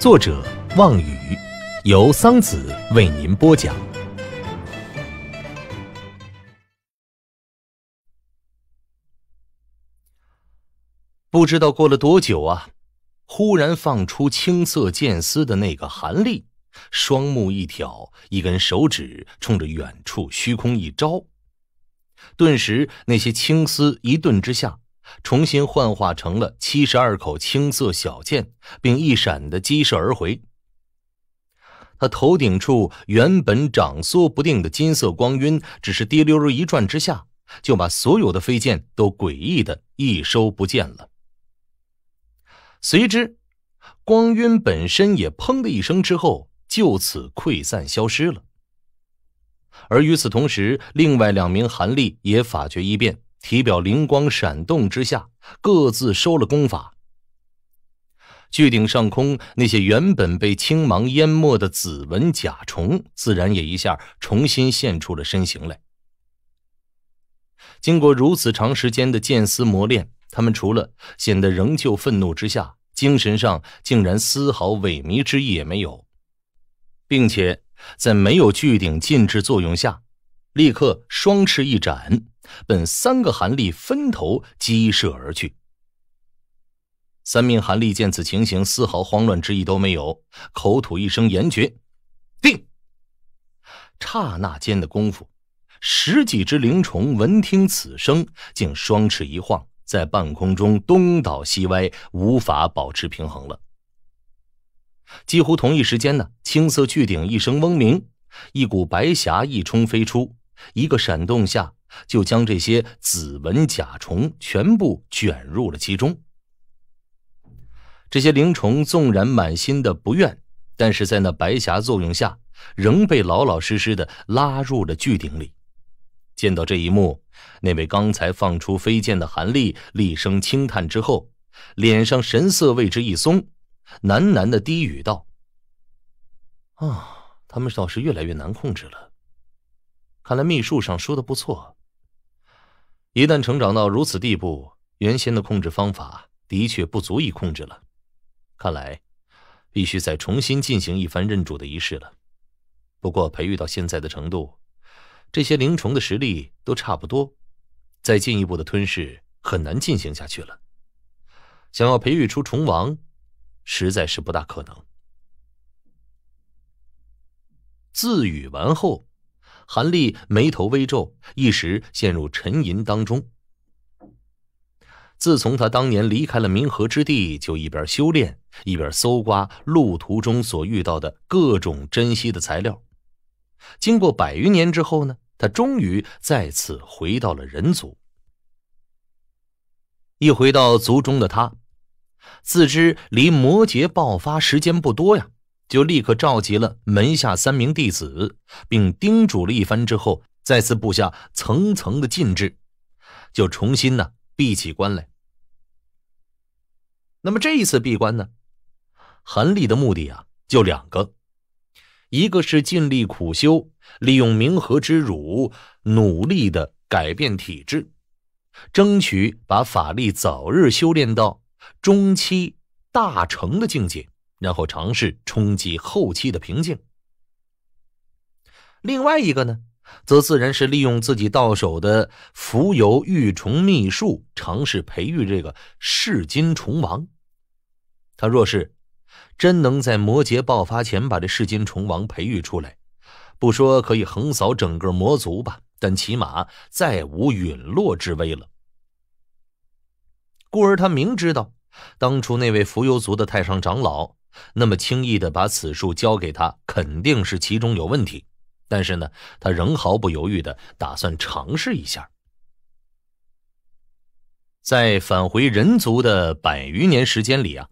作者望雨，由桑子为您播讲。不知道过了多久啊，忽然放出青色剑丝的那个韩立，双目一挑，一根手指冲着远处虚空一招，顿时那些青丝一顿之下。重新幻化成了七十二口青色小剑，并一闪的激射而回。他头顶处原本涨缩不定的金色光晕，只是滴溜溜一转之下，就把所有的飞剑都诡异的一收不见了。随之，光晕本身也砰的一声之后，就此溃散消失了。而与此同时，另外两名韩立也法诀一变。体表灵光闪动之下，各自收了功法。巨顶上空那些原本被青芒淹没的紫纹甲虫，自然也一下重新现出了身形来。经过如此长时间的剑丝磨练，他们除了显得仍旧愤怒之下，精神上竟然丝毫萎靡之意也没有，并且在没有巨顶禁制作用下，立刻双翅一展。奔三个韩立分头击射而去。三名韩立见此情形，丝毫慌乱之意都没有，口吐一声言绝，定。刹那间的功夫，十几只灵虫闻听此声，竟双翅一晃，在半空中东倒西歪，无法保持平衡了。几乎同一时间呢，青色巨鼎一声嗡鸣，一股白霞一冲飞出，一个闪动下。就将这些紫纹甲虫全部卷入了其中。这些灵虫纵然满心的不愿，但是在那白霞作用下，仍被老老实实的拉入了巨鼎里。见到这一幕，那位刚才放出飞剑的韩立厉声轻叹之后，脸上神色为之一松，喃喃的低语道：“啊，他们倒是越来越难控制了。看来秘术上说的不错。”一旦成长到如此地步，原先的控制方法的确不足以控制了。看来，必须再重新进行一番认主的仪式了。不过，培育到现在的程度，这些灵虫的实力都差不多，再进一步的吞噬很难进行下去了。想要培育出虫王，实在是不大可能。自语完后。韩立眉头微皱，一时陷入沉吟当中。自从他当年离开了冥河之地，就一边修炼，一边搜刮路途中所遇到的各种珍稀的材料。经过百余年之后呢，他终于再次回到了人族。一回到族中的他，自知离魔劫爆发时间不多呀。就立刻召集了门下三名弟子，并叮嘱了一番之后，再次布下层层的禁制，就重新呢闭起关来。那么这一次闭关呢，韩立的目的啊就两个，一个是尽力苦修，利用冥河之乳努力的改变体质，争取把法力早日修炼到中期大成的境界。然后尝试冲击后期的瓶颈。另外一个呢，则自然是利用自己到手的浮游玉虫秘术，尝试培育这个噬金虫王。他若是真能在魔劫爆发前把这噬金虫王培育出来，不说可以横扫整个魔族吧，但起码再无陨落之危了。故而他明知道，当初那位浮游族的太上长老。那么轻易的把此术交给他，肯定是其中有问题。但是呢，他仍毫不犹豫的打算尝试一下。在返回人族的百余年时间里啊，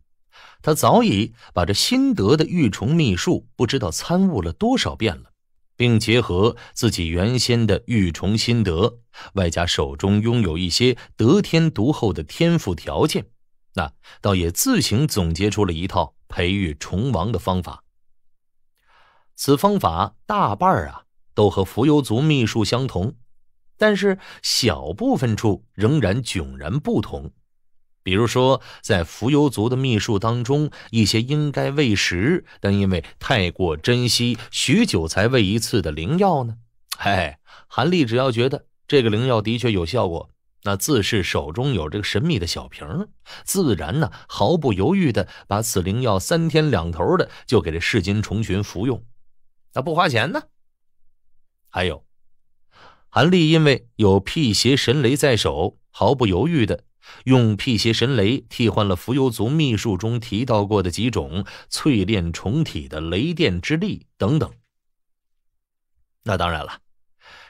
他早已把这心得的御虫秘术不知道参悟了多少遍了，并结合自己原先的御虫心得，外加手中拥有一些得天独厚的天赋条件。那倒也自行总结出了一套培育虫王的方法。此方法大半啊，都和蜉蝣族秘术相同，但是小部分处仍然迥然不同。比如说，在蜉蝣族的秘术当中，一些应该喂食但因为太过珍惜，许久才喂一次的灵药呢？哎，韩立只要觉得这个灵药的确有效果。那自是手中有这个神秘的小瓶，自然呢毫不犹豫的把此灵药三天两头的就给这噬金虫群服用，那不花钱呢。还有，韩立因为有辟邪神雷在手，毫不犹豫的用辟邪神雷替换了浮游族秘术中提到过的几种淬炼虫体的雷电之力等等。那当然了。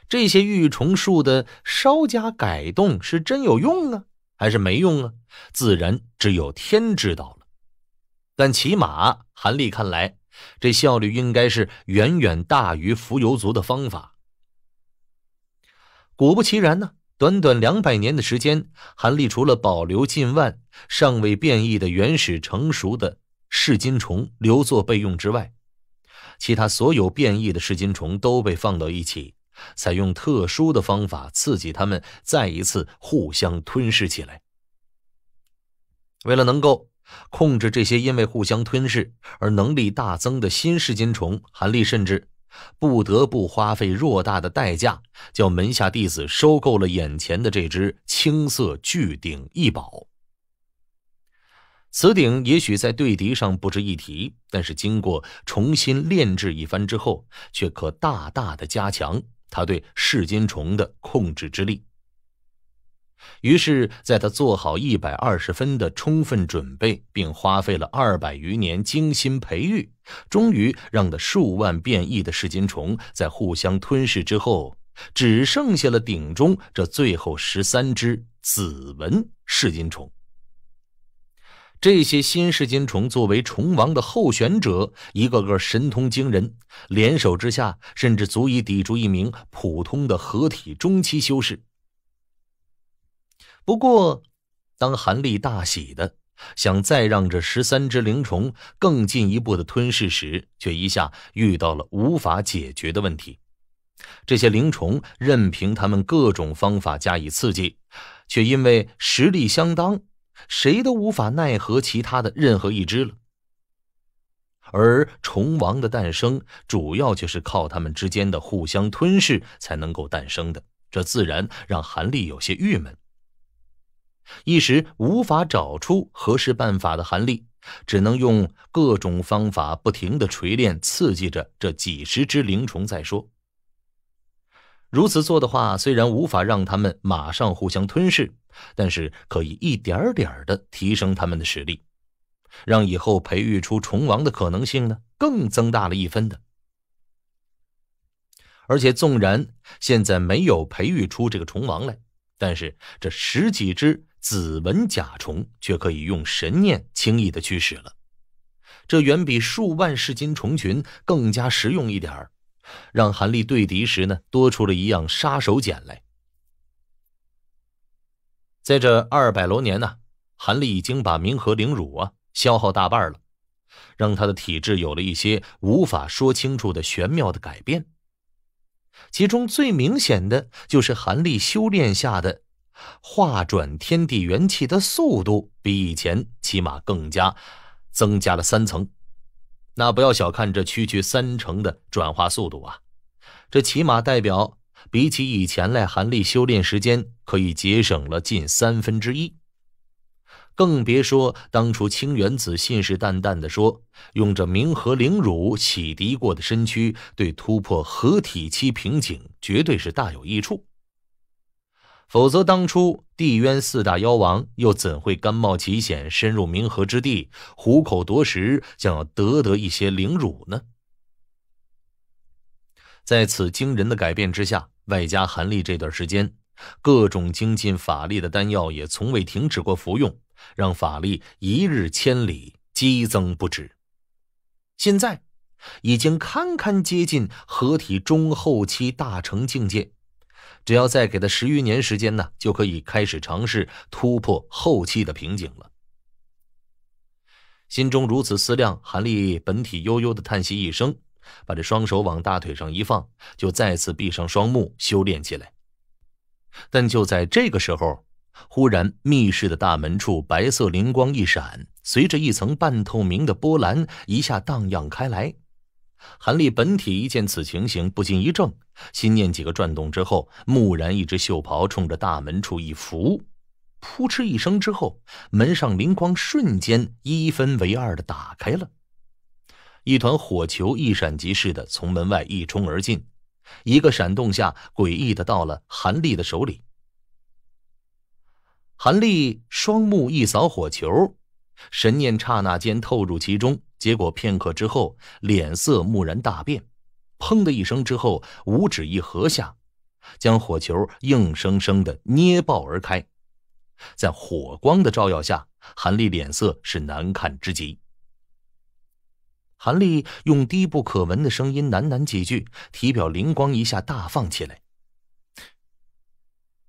这些玉虫术的稍加改动是真有用啊，还是没用啊？自然只有天知道了。但起码韩立看来，这效率应该是远远大于蜉蝣族的方法。果不其然呢，短短两百年的时间，韩立除了保留近万尚未变异的原始成熟的噬金虫留作备用之外，其他所有变异的噬金虫都被放到一起。采用特殊的方法刺激他们再一次互相吞噬起来。为了能够控制这些因为互相吞噬而能力大增的新噬金虫，韩立甚至不得不花费偌大的代价，叫门下弟子收购了眼前的这只青色巨鼎异宝。此鼎也许在对敌上不值一提，但是经过重新炼制一番之后，却可大大的加强。他对噬金虫的控制之力。于是，在他做好一百二十分的充分准备，并花费了二百余年精心培育，终于让那数万变异的噬金虫在互相吞噬之后，只剩下了鼎中这最后十三只紫纹噬金虫。这些新世金虫作为虫王的候选者，一个个神通惊人，联手之下，甚至足以抵住一名普通的合体中期修士。不过，当韩立大喜的想再让这十三只灵虫更进一步的吞噬时，却一下遇到了无法解决的问题。这些灵虫任凭他们各种方法加以刺激，却因为实力相当。谁都无法奈何其他的任何一只了，而虫王的诞生，主要就是靠它们之间的互相吞噬才能够诞生的，这自然让韩立有些郁闷。一时无法找出合适办法的韩立，只能用各种方法不停的锤炼刺激着这几十只灵虫再说。如此做的话，虽然无法让他们马上互相吞噬，但是可以一点点的提升他们的实力，让以后培育出虫王的可能性呢更增大了一分的。而且纵然现在没有培育出这个虫王来，但是这十几只紫纹甲虫却可以用神念轻易的驱使了，这远比数万噬金虫群更加实用一点儿。让韩立对敌时呢，多出了一样杀手锏来。在这二百多年呢，韩立已经把冥河灵乳啊消耗大半了，让他的体质有了一些无法说清楚的玄妙的改变。其中最明显的就是韩立修炼下的化转天地元气的速度，比以前起码更加增加了三层。那不要小看这区区三成的转化速度啊！这起码代表，比起以前来，韩立修炼时间可以节省了近三分之一。更别说当初清元子信誓旦旦的说，用这冥河灵乳洗涤过的身躯，对突破合体期瓶颈绝对是大有益处。否则，当初地渊四大妖王又怎会甘冒奇险，深入冥河之地，虎口夺食，想要得得一些凌辱呢？在此惊人的改变之下，外加韩立这段时间，各种精进法力的丹药也从未停止过服用，让法力一日千里，激增不止。现在，已经堪堪接近合体中后期大成境界。只要再给他十余年时间呢，就可以开始尝试突破后期的瓶颈了。心中如此思量，韩立本体悠悠的叹息一声，把这双手往大腿上一放，就再次闭上双目修炼起来。但就在这个时候，忽然密室的大门处白色灵光一闪，随着一层半透明的波澜一下荡漾开来。韩立本体一见此情形，不禁一怔，心念几个转动之后，蓦然一只袖袍冲着大门处一拂，扑哧一声之后，门上灵光瞬间一分为二的打开了，一团火球一闪即逝的从门外一冲而进，一个闪动下，诡异的到了韩立的手里。韩立双目一扫火球，神念刹那间透入其中。结果片刻之后，脸色蓦然大变，砰的一声之后，五指一合下，将火球硬生生的捏爆而开。在火光的照耀下，韩立脸色是难看之极。韩立用低不可闻的声音喃喃几句，体表灵光一下大放起来。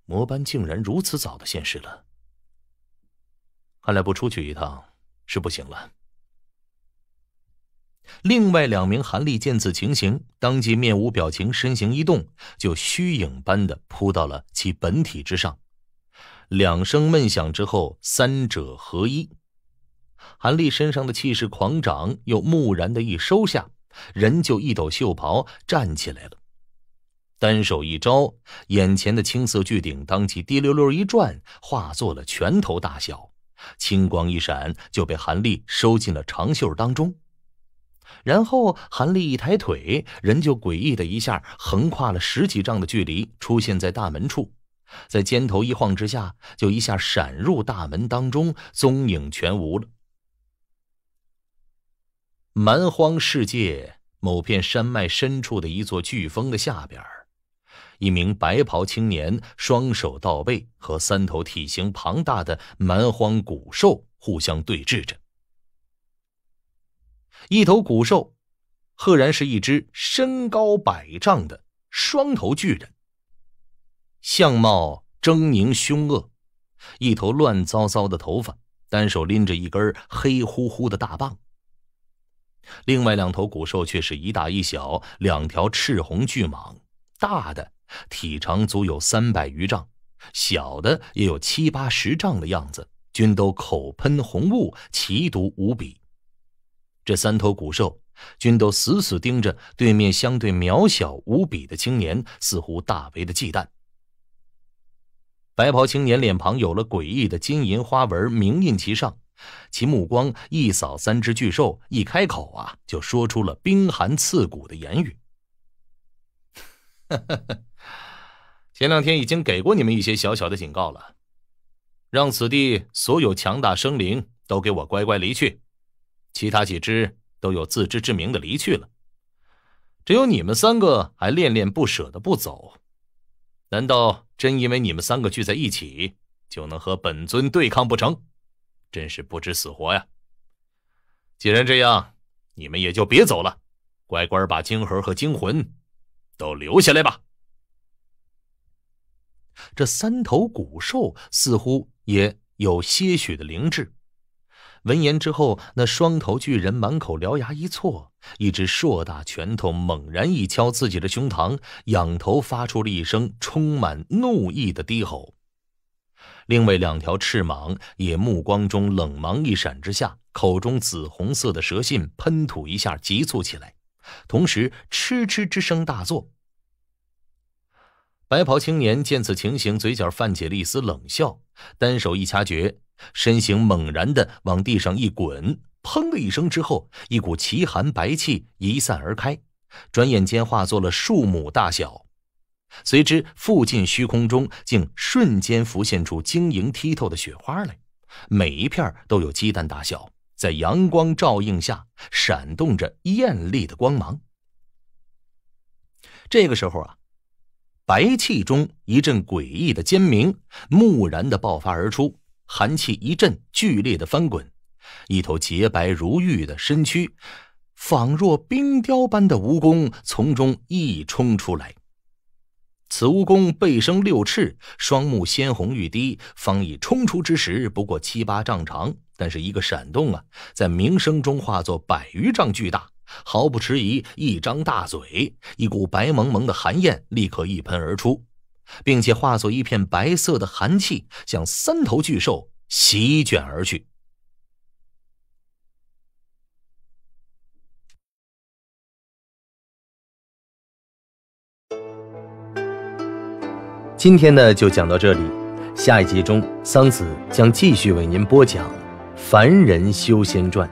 魔斑竟然如此早的现世了，看来不出去一趟是不行了。另外两名韩立见此情形，当即面无表情，身形一动，就虚影般的扑到了其本体之上。两声闷响之后，三者合一。韩立身上的气势狂涨，又木然的一收下，人就一抖袖袍站起来了。单手一招，眼前的青色巨鼎当即滴溜溜一转，化作了拳头大小。青光一闪，就被韩立收进了长袖当中。然后，韩立一抬腿，人就诡异的一下横跨了十几丈的距离，出现在大门处，在肩头一晃之下，就一下闪入大门当中，踪影全无了。蛮荒世界某片山脉深处的一座巨峰的下边，一名白袍青年双手倒背，和三头体型庞大的蛮荒古兽互相对峙着。一头古兽，赫然是一只身高百丈的双头巨人，相貌狰狞凶恶，一头乱糟糟的头发，单手拎着一根黑乎乎的大棒。另外两头古兽却是一大一小，两条赤红巨蟒，大的体长足有三百余丈，小的也有七八十丈的样子，均都口喷红雾，奇毒无比。这三头古兽，均都死死盯着对面相对渺小无比的青年，似乎大为的忌惮。白袍青年脸庞有了诡异的金银花纹铭印其上，其目光一扫三只巨兽，一开口啊，就说出了冰寒刺骨的言语：“ 前两天已经给过你们一些小小的警告了，让此地所有强大生灵都给我乖乖离去。”其他几只都有自知之明的离去了，只有你们三个还恋恋不舍的不走。难道真因为你们三个聚在一起，就能和本尊对抗不成？真是不知死活呀！既然这样，你们也就别走了，乖乖把晶核和晶魂都留下来吧。这三头古兽似乎也有些许的灵智。闻言之后，那双头巨人满口獠牙一错，一只硕大拳头猛然一敲自己的胸膛，仰头发出了一声充满怒意的低吼。另外两条赤蟒也目光中冷芒一闪之下，口中紫红色的蛇信喷吐一下急促起来，同时嗤嗤之声大作。白袍青年见此情形，嘴角泛起了一丝冷笑，单手一掐诀。身形猛然的往地上一滚，砰的一声之后，一股奇寒白气一散而开，转眼间化作了树木大小。随之，附近虚空中竟瞬间浮现出晶莹剔透的雪花来，每一片都有鸡蛋大小，在阳光照映下闪动着艳丽的光芒。这个时候啊，白气中一阵诡异的尖鸣蓦然的爆发而出。寒气一阵剧烈的翻滚，一头洁白如玉的身躯，仿若冰雕般的蜈蚣从中一冲出来。此蜈蚣背生六翅，双目鲜红欲滴。方一冲出之时，不过七八丈长，但是一个闪动啊，在鸣声中化作百余丈巨大，毫不迟疑，一张大嘴，一股白蒙蒙的寒焰立刻一喷而出。并且化作一片白色的寒气，向三头巨兽席卷而去。今天呢，就讲到这里，下一集中，桑梓将继续为您播讲《凡人修仙传》。